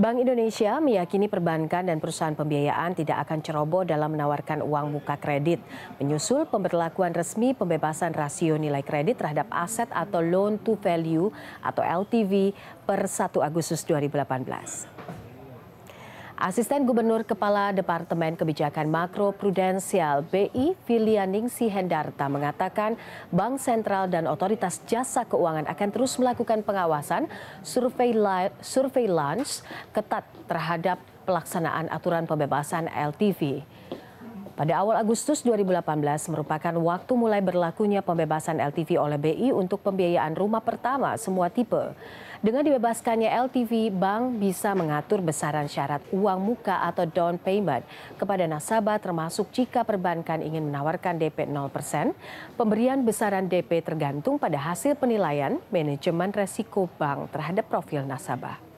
Bank Indonesia meyakini perbankan dan perusahaan pembiayaan tidak akan ceroboh dalam menawarkan uang muka kredit, menyusul pemberlakuan resmi pembebasan rasio nilai kredit terhadap aset atau loan to value atau LTV per 1 Agustus 2018. Asisten Gubernur Kepala Departemen Kebijakan Makro Prudensial BI Filianing Sihendarta mengatakan Bank Sentral dan Otoritas Jasa Keuangan akan terus melakukan pengawasan survei lunch ketat terhadap pelaksanaan aturan pembebasan LTV pada awal Agustus 2018 merupakan waktu mulai berlakunya pembebasan LTV oleh BI untuk pembiayaan rumah pertama semua tipe. Dengan dibebaskannya LTV, bank bisa mengatur besaran syarat uang muka atau down payment kepada nasabah termasuk jika perbankan ingin menawarkan DP 0%, pemberian besaran DP tergantung pada hasil penilaian manajemen resiko bank terhadap profil nasabah.